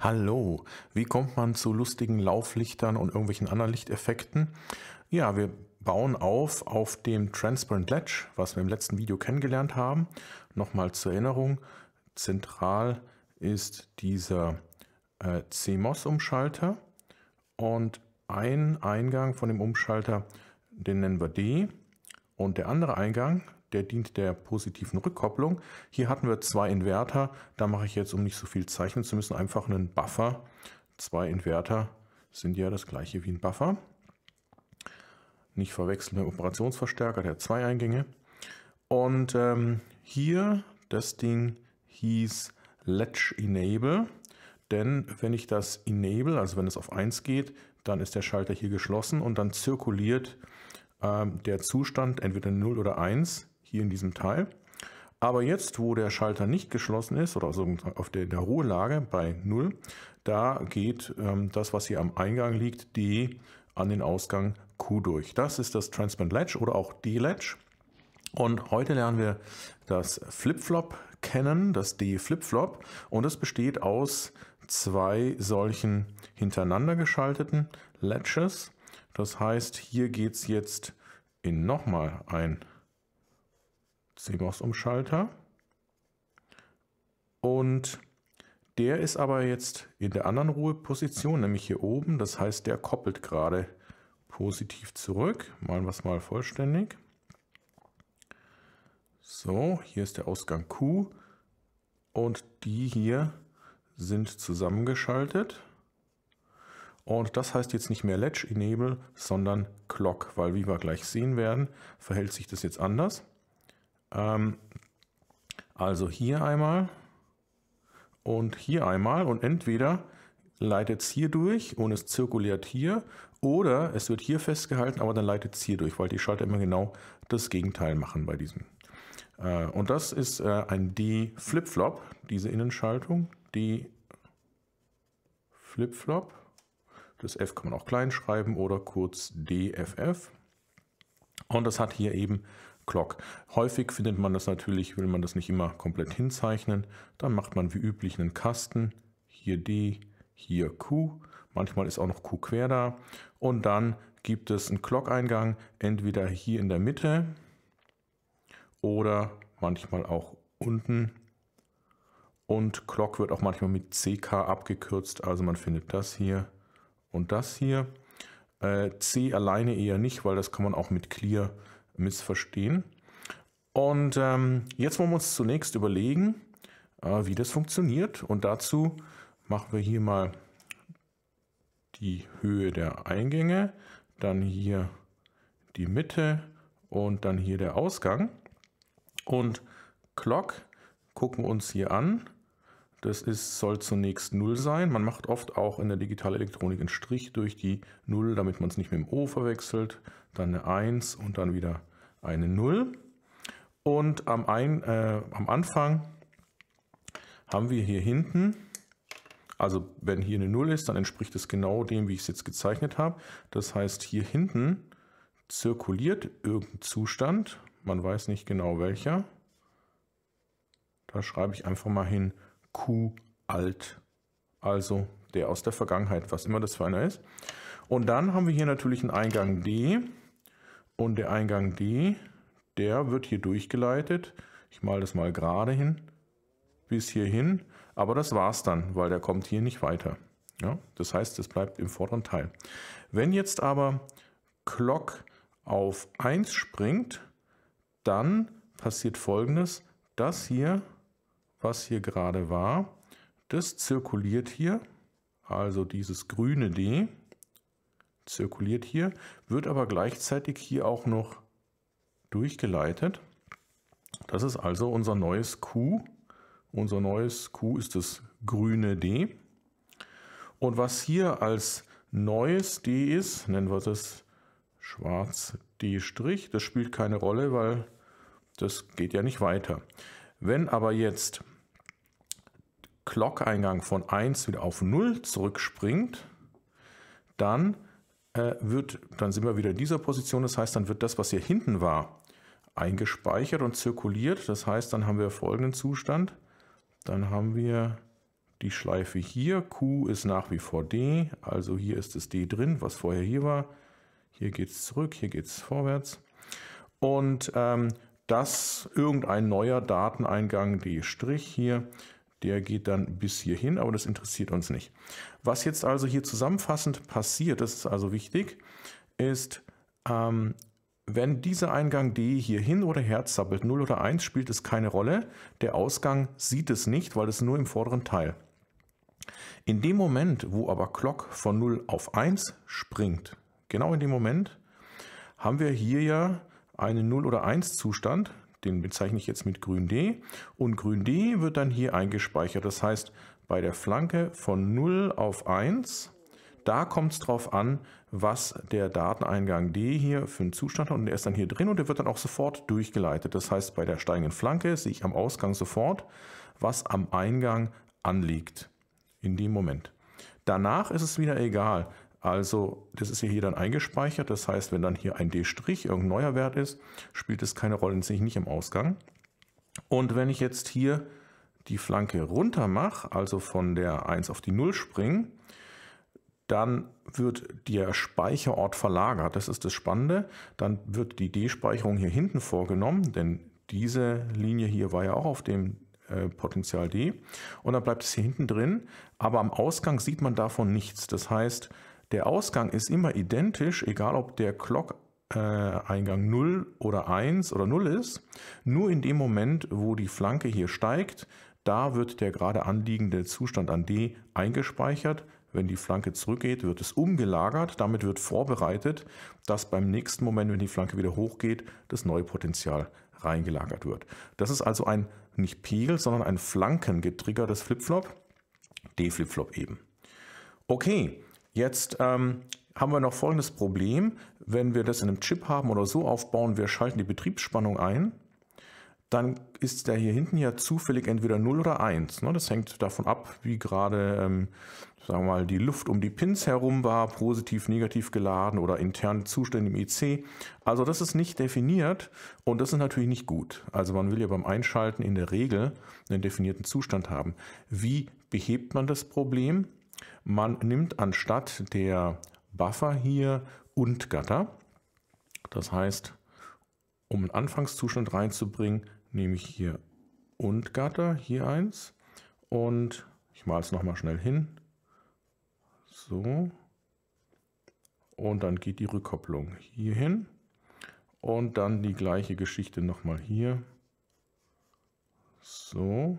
Hallo, wie kommt man zu lustigen Lauflichtern und irgendwelchen anderen Lichteffekten? Ja, wir bauen auf auf dem Transparent Ledge, was wir im letzten Video kennengelernt haben. Nochmal zur Erinnerung, zentral ist dieser äh, CMOS-Umschalter und ein Eingang von dem Umschalter, den nennen wir D und der andere Eingang der dient der positiven Rückkopplung. Hier hatten wir zwei Inverter. Da mache ich jetzt, um nicht so viel zeichnen zu müssen, einfach einen Buffer. Zwei Inverter sind ja das gleiche wie ein Buffer. Nicht verwechseln mit Operationsverstärker, der hat zwei Eingänge. Und ähm, hier, das Ding hieß Latch Enable. Denn wenn ich das Enable, also wenn es auf 1 geht, dann ist der Schalter hier geschlossen und dann zirkuliert ähm, der Zustand entweder 0 oder 1 hier in diesem Teil. Aber jetzt, wo der Schalter nicht geschlossen ist oder so auf der, der Ruhelage bei 0, da geht ähm, das, was hier am Eingang liegt, D an den Ausgang Q durch. Das ist das Transparent Latch oder auch D-Latch. Und heute lernen wir das Flip-Flop kennen, das D-Flip-Flop. Und es besteht aus zwei solchen hintereinander geschalteten Latches. Das heißt, hier geht es jetzt in nochmal ein CMOS-Umschalter. Und der ist aber jetzt in der anderen Ruheposition, nämlich hier oben. Das heißt, der koppelt gerade positiv zurück. Malen wir es mal vollständig. So, hier ist der Ausgang Q und die hier sind zusammengeschaltet. Und das heißt jetzt nicht mehr Latch Enable, sondern Clock, weil wie wir gleich sehen werden, verhält sich das jetzt anders. Ähm, also hier einmal und hier einmal und entweder leitet es hier durch und es zirkuliert hier oder es wird hier festgehalten, aber dann leitet es hier durch, weil die Schalter immer genau das Gegenteil machen bei diesem. Äh, und das ist äh, ein D-Flip-Flop, diese Innenschaltung, die Flip-Flop. Das F kann man auch klein schreiben oder kurz DFF. Und das hat hier eben Clock. Häufig findet man das natürlich, will man das nicht immer komplett hinzeichnen. Dann macht man wie üblich einen Kasten. Hier D, hier Q. Manchmal ist auch noch Q quer da. Und dann gibt es einen Clock-Eingang, entweder hier in der Mitte oder manchmal auch unten. Und Clock wird auch manchmal mit CK abgekürzt, also man findet das hier und das hier. Äh, C alleine eher nicht, weil das kann man auch mit Clear missverstehen. Und ähm, jetzt wollen wir uns zunächst überlegen, äh, wie das funktioniert. Und dazu machen wir hier mal die Höhe der Eingänge, dann hier die Mitte und dann hier der Ausgang. Und Clock gucken wir uns hier an. Das ist, soll zunächst 0 sein. Man macht oft auch in der Digitalelektronik einen Strich durch die 0, damit man es nicht mit dem O verwechselt. Dann eine 1 und dann wieder eine 0. Und am, ein, äh, am Anfang haben wir hier hinten, also wenn hier eine 0 ist, dann entspricht es genau dem, wie ich es jetzt gezeichnet habe. Das heißt, hier hinten zirkuliert irgendein Zustand, man weiß nicht genau welcher. Da schreibe ich einfach mal hin Q alt, also der aus der Vergangenheit, was immer das für einer ist. Und dann haben wir hier natürlich einen Eingang D. Und der Eingang D, der wird hier durchgeleitet. Ich male das mal gerade hin, bis hierhin. Aber das war's dann, weil der kommt hier nicht weiter. Ja, das heißt, es bleibt im vorderen Teil. Wenn jetzt aber Clock auf 1 springt, dann passiert folgendes. Das hier, was hier gerade war, das zirkuliert hier, also dieses grüne D, zirkuliert hier, wird aber gleichzeitig hier auch noch durchgeleitet. Das ist also unser neues Q. Unser neues Q ist das grüne D. Und was hier als neues D ist, nennen wir das schwarz D'. Das spielt keine Rolle, weil das geht ja nicht weiter. Wenn aber jetzt Clock-Eingang von 1 wieder auf 0 zurückspringt, dann äh, wird, dann sind wir wieder in dieser Position. Das heißt, dann wird das, was hier hinten war, eingespeichert und zirkuliert. Das heißt, dann haben wir folgenden Zustand. Dann haben wir die Schleife hier. Q ist nach wie vor D, also hier ist das D drin, was vorher hier war. Hier geht es zurück, hier geht es vorwärts. Und ähm, dass irgendein neuer Dateneingang, D' hier, der geht dann bis hierhin, aber das interessiert uns nicht. Was jetzt also hier zusammenfassend passiert, das ist also wichtig, ist, ähm, wenn dieser Eingang D hier hin oder her zappelt, 0 oder 1, spielt es keine Rolle. Der Ausgang sieht es nicht, weil es nur im vorderen Teil. In dem Moment, wo aber Clock von 0 auf 1 springt, genau in dem Moment, haben wir hier ja einen 0 oder 1 Zustand. Den bezeichne ich jetzt mit grün D. Und grün D wird dann hier eingespeichert. Das heißt, bei der Flanke von 0 auf 1, da kommt es drauf an, was der Dateneingang D hier für einen Zustand hat. Und der ist dann hier drin und der wird dann auch sofort durchgeleitet. Das heißt, bei der steigenden Flanke sehe ich am Ausgang sofort, was am Eingang anliegt. In dem Moment. Danach ist es wieder egal, also das ist hier dann eingespeichert. Das heißt, wenn dann hier ein D' irgendein neuer Wert ist, spielt es keine Rolle, sehe ich nicht im Ausgang. Und wenn ich jetzt hier die Flanke runter mache, also von der 1 auf die 0 springe, dann wird der Speicherort verlagert. Das ist das Spannende. Dann wird die D-Speicherung hier hinten vorgenommen, denn diese Linie hier war ja auch auf dem äh, Potenzial D. Und dann bleibt es hier hinten drin, aber am Ausgang sieht man davon nichts. Das heißt, der Ausgang ist immer identisch, egal ob der Clock-Eingang äh, 0 oder 1 oder 0 ist. Nur in dem Moment, wo die Flanke hier steigt, da wird der gerade anliegende Zustand an D eingespeichert. Wenn die Flanke zurückgeht, wird es umgelagert. Damit wird vorbereitet, dass beim nächsten Moment, wenn die Flanke wieder hochgeht, das neue Potenzial reingelagert wird. Das ist also ein nicht Pegel, sondern ein flankengetriggertes Flipflop. D-Flipflop eben. Okay, Jetzt ähm, haben wir noch folgendes Problem. Wenn wir das in einem Chip haben oder so aufbauen, wir schalten die Betriebsspannung ein, dann ist der hier hinten ja zufällig entweder 0 oder 1. Ne? Das hängt davon ab, wie gerade ähm, sagen wir mal, die Luft um die Pins herum war, positiv, negativ geladen oder interne Zustände im IC. E also das ist nicht definiert und das ist natürlich nicht gut. Also man will ja beim Einschalten in der Regel einen definierten Zustand haben. Wie behebt man das Problem? Man nimmt anstatt der Buffer hier und Gatter. Das heißt, um einen Anfangszustand reinzubringen, nehme ich hier und Gatter, hier eins. Und ich male es nochmal schnell hin. So. Und dann geht die Rückkopplung hier hin. Und dann die gleiche Geschichte nochmal hier. So.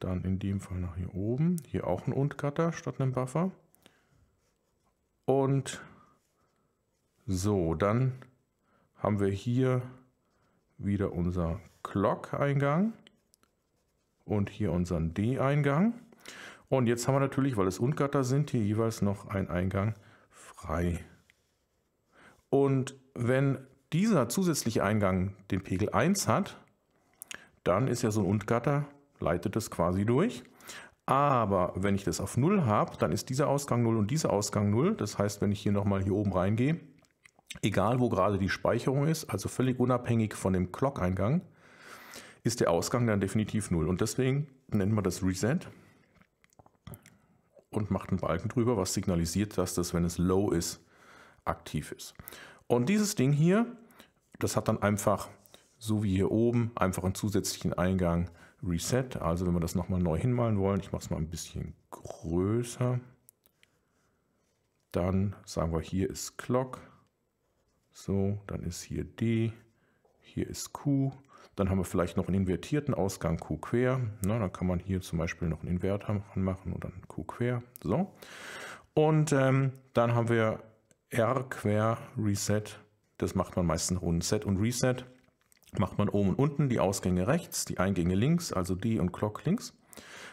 Dann in dem Fall nach hier oben. Hier auch ein Und-Cutter statt einem Buffer. Und so, dann haben wir hier wieder unser Clock-Eingang und hier unseren D-Eingang. Und jetzt haben wir natürlich, weil es und Ungatter sind, hier jeweils noch ein Eingang frei. Und wenn dieser zusätzliche Eingang den Pegel 1 hat, dann ist ja so ein Und-Gatter leitet es quasi durch. Aber wenn ich das auf 0 habe, dann ist dieser Ausgang 0 und dieser Ausgang 0. Das heißt, wenn ich hier nochmal hier oben reingehe, egal wo gerade die Speicherung ist, also völlig unabhängig von dem Clock-Eingang, ist der Ausgang dann definitiv 0. Und deswegen nennt man das Reset und macht einen Balken drüber, was signalisiert, dass das, wenn es low ist, aktiv ist. Und dieses Ding hier, das hat dann einfach, so wie hier oben, einfach einen zusätzlichen Eingang Reset. Also wenn wir das nochmal neu hinmalen wollen, ich mache es mal ein bisschen größer. Dann sagen wir, hier ist Clock. So, dann ist hier D. Hier ist Q. Dann haben wir vielleicht noch einen invertierten Ausgang Q quer. Na, dann kann man hier zum Beispiel noch einen Inverter machen und dann Q quer. So. Und ähm, dann haben wir R quer Reset. Das macht man meistens ohne Set und Reset macht man oben und unten die Ausgänge rechts, die Eingänge links, also die und Clock links.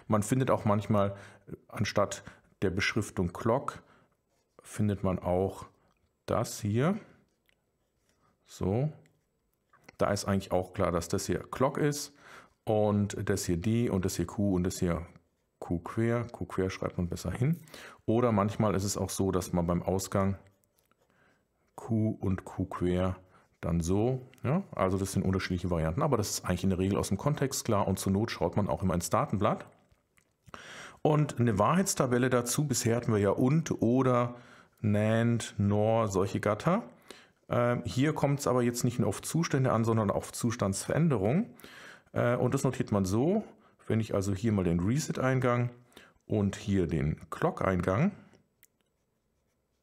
Man findet auch manchmal anstatt der Beschriftung Clock findet man auch das hier. So, da ist eigentlich auch klar, dass das hier Clock ist und das hier die und das hier Q und das hier Q quer. Q quer schreibt man besser hin. Oder manchmal ist es auch so, dass man beim Ausgang Q und Q quer dann so. Ja? Also das sind unterschiedliche Varianten, aber das ist eigentlich in der Regel aus dem Kontext klar und zur Not schaut man auch immer ins Datenblatt. Und eine Wahrheitstabelle dazu, bisher hatten wir ja und, oder, NAND, NOR, solche Gatter. Ähm, hier kommt es aber jetzt nicht nur auf Zustände an, sondern auf Zustandsveränderungen. Äh, und das notiert man so, wenn ich also hier mal den Reset-Eingang und hier den Clock-Eingang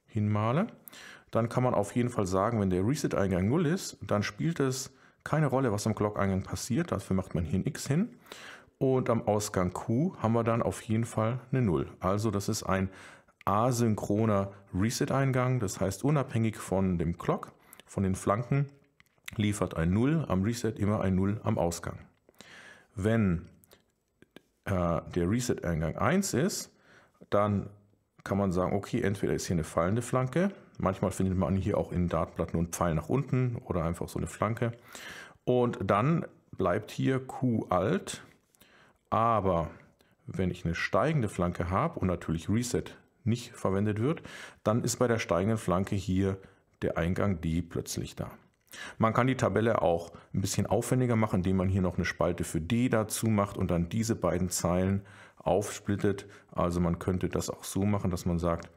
hinmale, dann kann man auf jeden Fall sagen, wenn der Reset-Eingang 0 ist, dann spielt es keine Rolle, was am Clock-Eingang passiert. Dafür macht man hier ein X hin. Und am Ausgang Q haben wir dann auf jeden Fall eine 0. Also das ist ein asynchroner Reset-Eingang. Das heißt, unabhängig von dem Clock, von den Flanken, liefert ein 0 am Reset immer ein 0 am Ausgang. Wenn äh, der Reset-Eingang 1 ist, dann kann man sagen, okay, entweder ist hier eine fallende Flanke, Manchmal findet man hier auch in Dartblatt nur einen Pfeil nach unten oder einfach so eine Flanke. Und dann bleibt hier Q alt. Aber wenn ich eine steigende Flanke habe und natürlich Reset nicht verwendet wird, dann ist bei der steigenden Flanke hier der Eingang D plötzlich da. Man kann die Tabelle auch ein bisschen aufwendiger machen, indem man hier noch eine Spalte für D dazu macht und dann diese beiden Zeilen aufsplittet. Also man könnte das auch so machen, dass man sagt,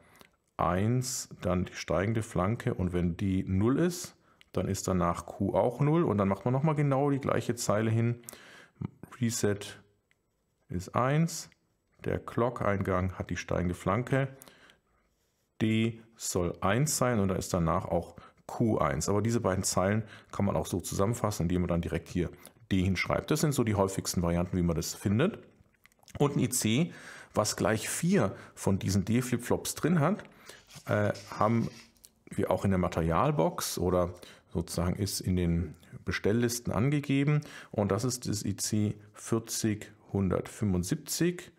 1 dann die steigende Flanke und wenn die 0 ist, dann ist danach Q auch 0 und dann macht man nochmal genau die gleiche Zeile hin. Reset ist 1, der Clock-Eingang hat die steigende Flanke, D soll 1 sein und da ist danach auch Q1. Aber diese beiden Zeilen kann man auch so zusammenfassen, indem man dann direkt hier D hinschreibt. Das sind so die häufigsten Varianten, wie man das findet. Und ein IC, was gleich vier von diesen D-Flip-Flops drin hat, äh, haben wir auch in der Materialbox oder sozusagen ist in den Bestelllisten angegeben. Und das ist das IC 40175.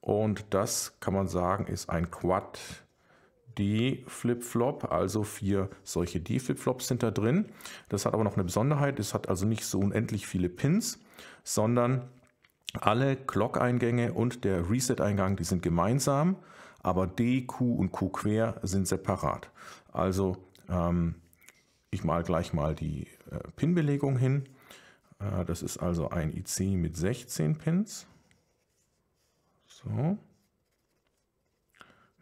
Und das kann man sagen, ist ein Quad D-Flip-Flop, also vier solche D-Flip-Flops sind da drin. Das hat aber noch eine Besonderheit, es hat also nicht so unendlich viele Pins, sondern alle Clock-Eingänge und der Reset-Eingang, die sind gemeinsam aber D, Q und Q quer sind separat. Also ähm, ich mal gleich mal die äh, Pin-Belegung hin. Äh, das ist also ein IC mit 16 Pins. So.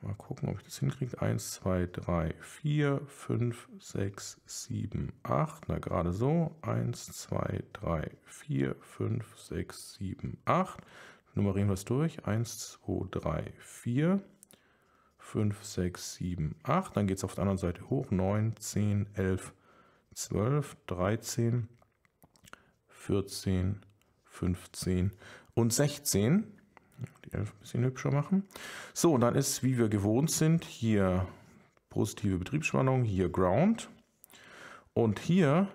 Mal gucken, ob ich das hinkriege. 1, 2, 3, 4, 5, 6, 7, 8. Na, gerade so. 1, 2, 3, 4, 5, 6, 7, 8. Nummerieren wir es durch. 1, 2, 3, 4. 5, 6, 7, 8. Dann geht es auf der anderen Seite hoch. 9, 10, 11, 12, 13, 14, 15 und 16. Die 11 ein bisschen hübscher machen. So, und dann ist, wie wir gewohnt sind, hier positive Betriebsspannung, hier Ground. Und hier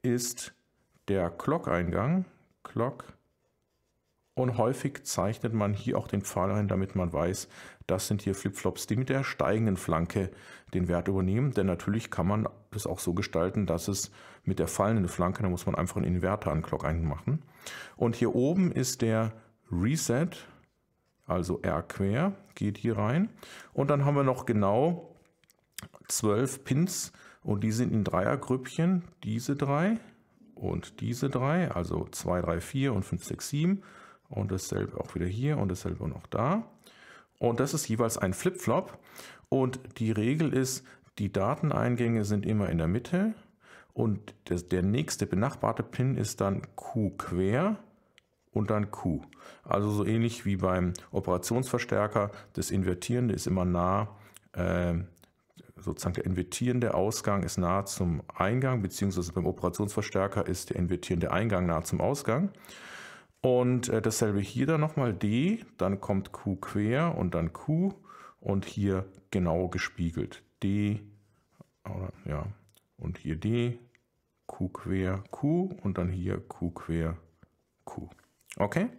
ist der Clock-Eingang. Clock und häufig zeichnet man hier auch den Pfeil ein, damit man weiß, das sind hier Flipflops, die mit der steigenden Flanke den Wert übernehmen. Denn natürlich kann man das auch so gestalten, dass es mit der fallenden Flanke, da muss man einfach einen Inverter an Clock einmachen. Und hier oben ist der Reset, also R quer, geht hier rein. Und dann haben wir noch genau zwölf Pins und die sind in Dreiergrüppchen, diese drei und diese drei, also 2, 3, 4 und 5, 6, 7 und dasselbe auch wieder hier und dasselbe noch da. Und das ist jeweils ein Flip-Flop. Und die Regel ist, die Dateneingänge sind immer in der Mitte und der nächste benachbarte Pin ist dann Q quer und dann Q. Also so ähnlich wie beim Operationsverstärker. Das Invertierende ist immer nah, ähm, sozusagen der invertierende Ausgang ist nah zum Eingang, beziehungsweise beim Operationsverstärker ist der invertierende Eingang nah zum Ausgang. Und äh, dasselbe hier dann nochmal D, dann kommt Q quer und dann Q und hier genau gespiegelt. D, oder, ja, und hier D, Q quer Q und dann hier Q quer Q. Okay?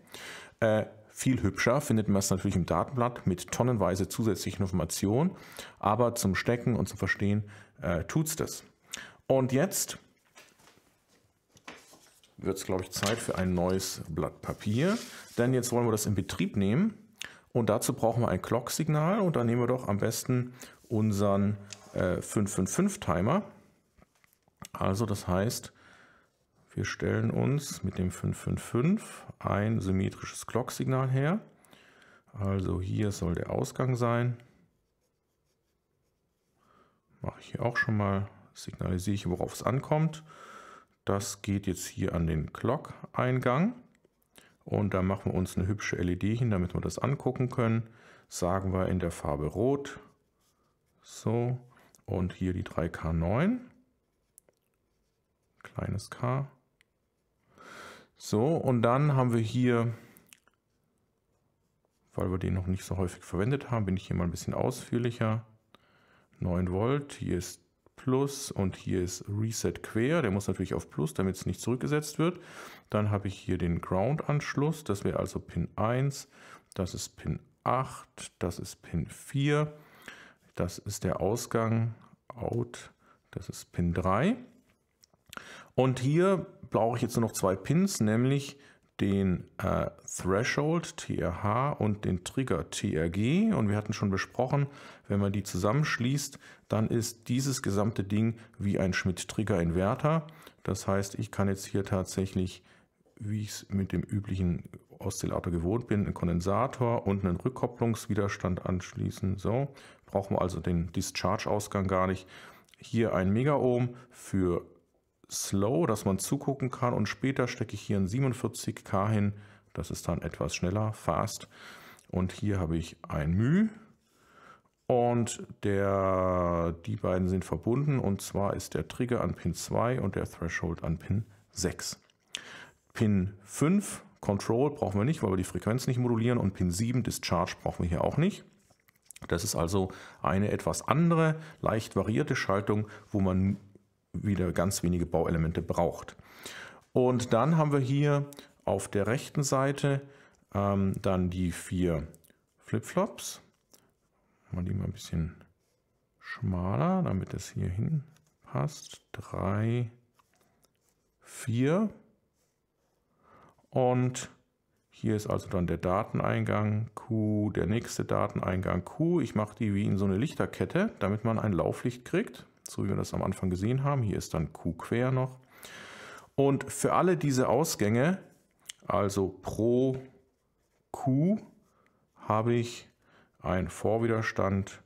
Äh, viel hübscher findet man es natürlich im Datenblatt mit tonnenweise zusätzlichen Informationen, aber zum Stecken und zum Verstehen äh, es das. Und jetzt wird es, glaube ich, Zeit für ein neues Blatt Papier. Denn jetzt wollen wir das in Betrieb nehmen. Und dazu brauchen wir ein Clock-Signal. Und dann nehmen wir doch am besten unseren äh, 555-Timer. Also das heißt, wir stellen uns mit dem 555 ein symmetrisches Clock-Signal her. Also hier soll der Ausgang sein. Mache ich hier auch schon mal, signalisiere ich, worauf es ankommt. Das geht jetzt hier an den Clock-Eingang. Und da machen wir uns eine hübsche LED hin, damit wir das angucken können. Sagen wir in der Farbe Rot. So. Und hier die 3K9. Kleines K. So, und dann haben wir hier, weil wir den noch nicht so häufig verwendet haben, bin ich hier mal ein bisschen ausführlicher. 9 Volt, hier ist Plus und hier ist Reset Quer. Der muss natürlich auf Plus, damit es nicht zurückgesetzt wird. Dann habe ich hier den Ground-Anschluss. Das wäre also Pin 1. Das ist Pin 8. Das ist Pin 4. Das ist der Ausgang Out. Das ist Pin 3. Und hier brauche ich jetzt nur noch zwei Pins, nämlich den äh, Threshold TRH und den Trigger TRG. Und wir hatten schon besprochen, wenn man die zusammenschließt, dann ist dieses gesamte Ding wie ein Schmidt-Trigger-Inverter. Das heißt, ich kann jetzt hier tatsächlich, wie ich es mit dem üblichen Oszillator gewohnt bin, einen Kondensator und einen Rückkopplungswiderstand anschließen. So, brauchen wir also den Discharge-Ausgang gar nicht. Hier ein Megaohm für slow, dass man zugucken kann und später stecke ich hier ein 47K hin. Das ist dann etwas schneller, fast. Und hier habe ich ein μ und der, die beiden sind verbunden und zwar ist der Trigger an Pin 2 und der Threshold an Pin 6. Pin 5 Control brauchen wir nicht, weil wir die Frequenz nicht modulieren und Pin 7 Discharge brauchen wir hier auch nicht. Das ist also eine etwas andere, leicht variierte Schaltung, wo man wieder ganz wenige Bauelemente braucht. Und dann haben wir hier auf der rechten Seite ähm, dann die vier Flipflops. Mal die mal ein bisschen schmaler, damit es hier hinpasst. Drei, vier. Und hier ist also dann der Dateneingang Q, der nächste Dateneingang Q. Ich mache die wie in so eine Lichterkette, damit man ein Lauflicht kriegt so wie wir das am Anfang gesehen haben. Hier ist dann Q quer noch. Und für alle diese Ausgänge, also pro Q, habe ich einen Vorwiderstand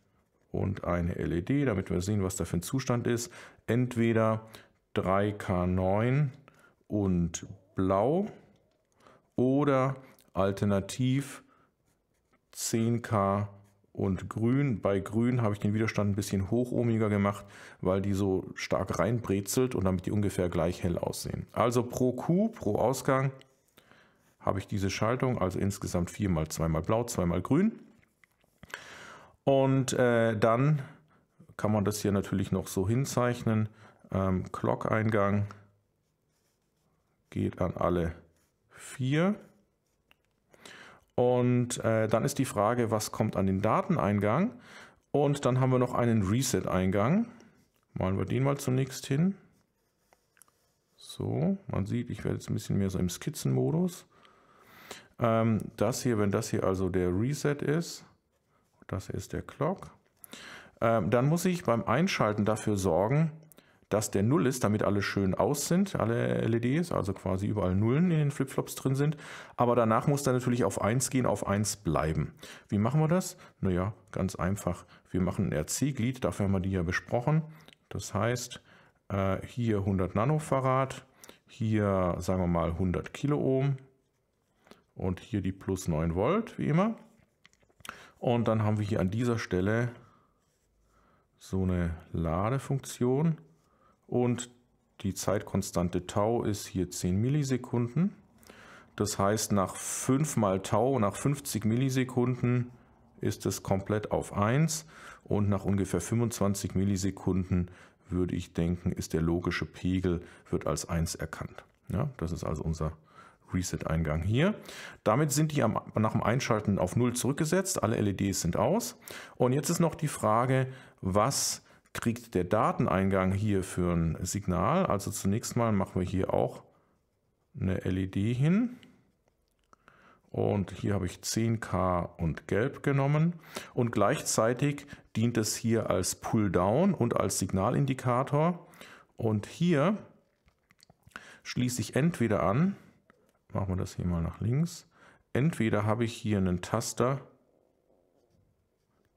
und eine LED, damit wir sehen, was da für ein Zustand ist. Entweder 3K9 und blau oder alternativ 10K 9 und grün. Bei grün habe ich den Widerstand ein bisschen hochohmiger gemacht, weil die so stark reinbrezelt und damit die ungefähr gleich hell aussehen. Also pro Q, pro Ausgang habe ich diese Schaltung, also insgesamt viermal, zweimal blau, zweimal grün. Und äh, dann kann man das hier natürlich noch so hinzeichnen. Ähm, Clock-Eingang geht an alle vier. Und äh, dann ist die Frage, was kommt an den Dateneingang? Und dann haben wir noch einen Reset-Eingang. Malen wir den mal zunächst hin. So, man sieht, ich werde jetzt ein bisschen mehr so im Skizzenmodus. Ähm, das hier, wenn das hier also der Reset ist, das hier ist der Clock, ähm, dann muss ich beim Einschalten dafür sorgen, dass der Null ist, damit alle schön aus sind, alle LEDs, also quasi überall Nullen in den Flipflops drin sind. Aber danach muss dann natürlich auf 1 gehen, auf 1 bleiben. Wie machen wir das? Naja, ganz einfach. Wir machen ein RC-Glied, dafür haben wir die ja besprochen. Das heißt, äh, hier 100 Nanofarad, hier sagen wir mal 100 Kiloohm und hier die plus 9 Volt, wie immer. Und dann haben wir hier an dieser Stelle so eine Ladefunktion und die Zeitkonstante Tau ist hier 10 Millisekunden. Das heißt, nach 5 mal Tau, nach 50 Millisekunden ist es komplett auf 1 und nach ungefähr 25 Millisekunden würde ich denken, ist der logische Pegel, wird als 1 erkannt. Ja, das ist also unser Reset-Eingang hier. Damit sind die am, nach dem Einschalten auf 0 zurückgesetzt. Alle LEDs sind aus. Und jetzt ist noch die Frage, was kriegt der Dateneingang hier für ein Signal. Also zunächst mal machen wir hier auch eine LED hin. Und hier habe ich 10K und Gelb genommen. Und gleichzeitig dient es hier als Pull-Down und als Signalindikator. Und hier schließe ich entweder an, machen wir das hier mal nach links, entweder habe ich hier einen Taster,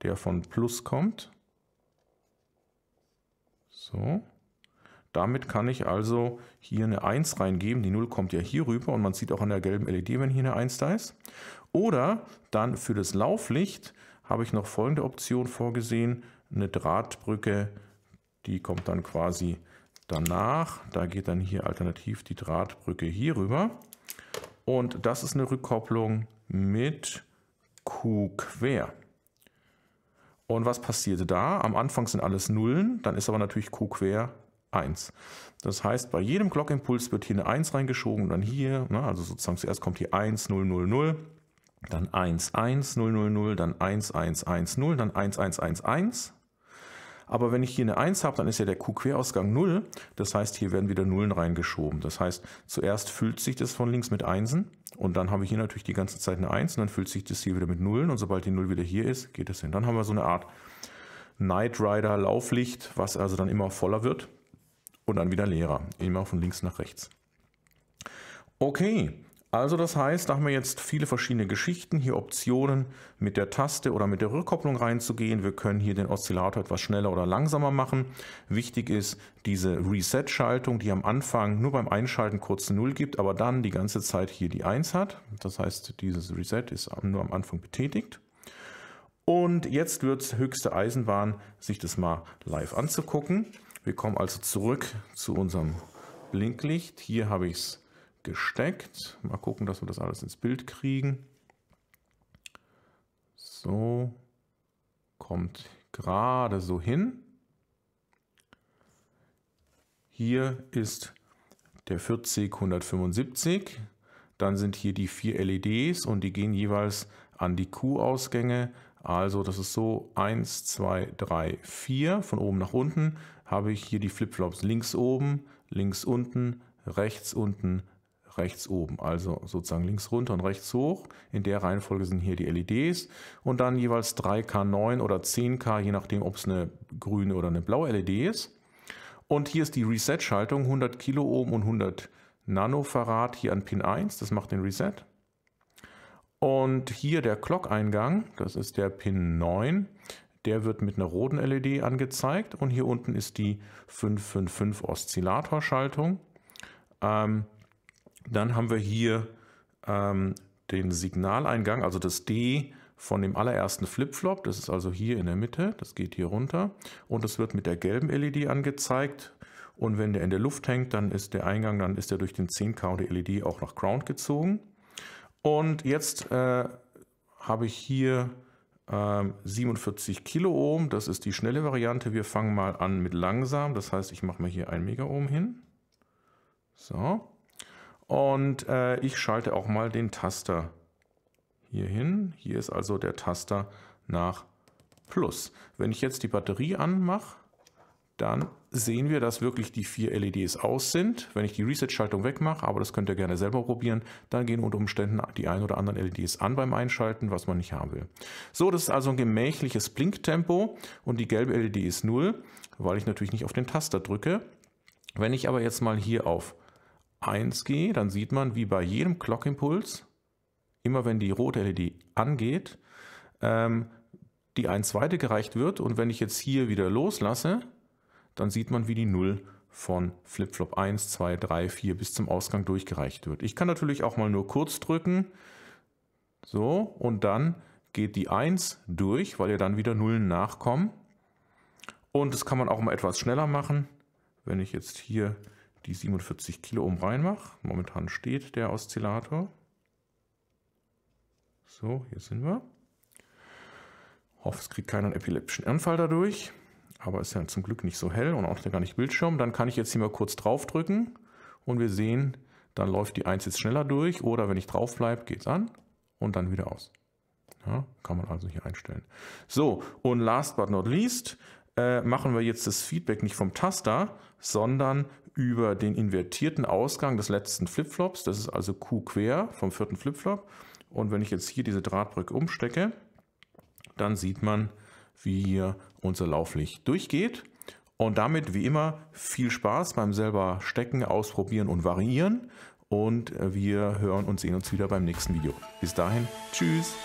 der von Plus kommt so. Damit kann ich also hier eine 1 reingeben. Die 0 kommt ja hier rüber und man sieht auch an der gelben LED, wenn hier eine 1 da ist. Oder dann für das Lauflicht habe ich noch folgende Option vorgesehen. Eine Drahtbrücke, die kommt dann quasi danach. Da geht dann hier alternativ die Drahtbrücke hier rüber. Und das ist eine Rückkopplung mit Q quer. Und was passierte da? Am Anfang sind alles Nullen, dann ist aber natürlich Q quer 1. Das heißt, bei jedem Glockimpuls wird hier eine 1 reingeschoben dann hier, ne, also sozusagen zuerst kommt hier 1, 0, 0, 0, dann 1, 1, 0, 0, 0, dann 1, 1, 1, 0, dann 1, 1, 1, 1, aber wenn ich hier eine 1 habe, dann ist ja der Q-Querausgang 0. Das heißt, hier werden wieder Nullen reingeschoben. Das heißt, zuerst füllt sich das von links mit Einsen und dann habe ich hier natürlich die ganze Zeit eine 1 und dann füllt sich das hier wieder mit Nullen und sobald die 0 wieder hier ist, geht das hin. Dann haben wir so eine Art Night Rider Lauflicht, was also dann immer voller wird und dann wieder leerer. Immer von links nach rechts. Okay, also das heißt, da haben wir jetzt viele verschiedene Geschichten, hier Optionen mit der Taste oder mit der Rückkopplung reinzugehen. Wir können hier den Oszillator etwas schneller oder langsamer machen. Wichtig ist diese Reset-Schaltung, die am Anfang nur beim Einschalten kurze 0 gibt, aber dann die ganze Zeit hier die 1 hat. Das heißt, dieses Reset ist nur am Anfang betätigt. Und jetzt wird es höchste Eisenbahn, sich das mal live anzugucken. Wir kommen also zurück zu unserem Blinklicht. Hier habe ich es gesteckt. Mal gucken, dass wir das alles ins Bild kriegen. So, kommt gerade so hin. Hier ist der 40175. Dann sind hier die vier LEDs und die gehen jeweils an die Q-Ausgänge. Also das ist so 1, 2, 3, 4. Von oben nach unten habe ich hier die Flipflops links oben, links unten, rechts unten, rechts oben. Also sozusagen links runter und rechts hoch. In der Reihenfolge sind hier die LEDs und dann jeweils 3K9 oder 10K, je nachdem, ob es eine grüne oder eine blaue LED ist. Und hier ist die Reset-Schaltung 100 Kiloohm und 100 Nanofarad hier an Pin 1. Das macht den Reset. Und hier der Clock-Eingang, das ist der Pin 9. Der wird mit einer roten LED angezeigt und hier unten ist die 555 Oszillators-Schaltung. Ähm, dann haben wir hier ähm, den Signaleingang, also das D von dem allerersten Flipflop. Das ist also hier in der Mitte, das geht hier runter und das wird mit der gelben LED angezeigt. Und wenn der in der Luft hängt, dann ist der Eingang, dann ist er durch den 10 k der LED auch nach Ground gezogen. Und jetzt äh, habe ich hier 47 ähm, Kiloohm, das ist die schnelle Variante. Wir fangen mal an mit langsam, das heißt, ich mache mir hier 1 Megaohm hin. So. Und äh, ich schalte auch mal den Taster hier hin. Hier ist also der Taster nach Plus. Wenn ich jetzt die Batterie anmache, dann sehen wir, dass wirklich die vier LEDs aus sind. Wenn ich die Reset-Schaltung wegmache, aber das könnt ihr gerne selber probieren, dann gehen unter Umständen die ein oder anderen LEDs an beim Einschalten, was man nicht haben will. So, das ist also ein gemächliches Blinktempo und die gelbe LED ist 0, weil ich natürlich nicht auf den Taster drücke. Wenn ich aber jetzt mal hier auf 1 gehe, dann sieht man, wie bei jedem Clockimpuls, immer wenn die rote LED angeht, ähm, die 1 zweite gereicht wird. Und wenn ich jetzt hier wieder loslasse, dann sieht man, wie die 0 von Flipflop 1, 2, 3, 4 bis zum Ausgang durchgereicht wird. Ich kann natürlich auch mal nur kurz drücken. So, und dann geht die 1 durch, weil ja dann wieder Nullen nachkommen. Und das kann man auch mal etwas schneller machen. Wenn ich jetzt hier die 47 Kiloohm reinmache. Momentan steht der Oszillator. So, hier sind wir. Hoffe, es kriegt keinen epileptischen Anfall dadurch. Aber ist ja zum Glück nicht so hell und auch gar nicht Bildschirm. Dann kann ich jetzt hier mal kurz draufdrücken und wir sehen, dann läuft die 1 jetzt schneller durch oder wenn ich drauf bleibe, geht es an und dann wieder aus. Ja, kann man also hier einstellen. So, und last but not least äh, machen wir jetzt das Feedback nicht vom Taster, sondern über den invertierten Ausgang des letzten Flipflops, das ist also Q quer vom vierten Flipflop. Und wenn ich jetzt hier diese Drahtbrücke umstecke, dann sieht man, wie hier unser Lauflicht durchgeht. Und damit wie immer viel Spaß beim selber stecken, ausprobieren und variieren. Und äh, wir hören und sehen uns wieder beim nächsten Video. Bis dahin, tschüss!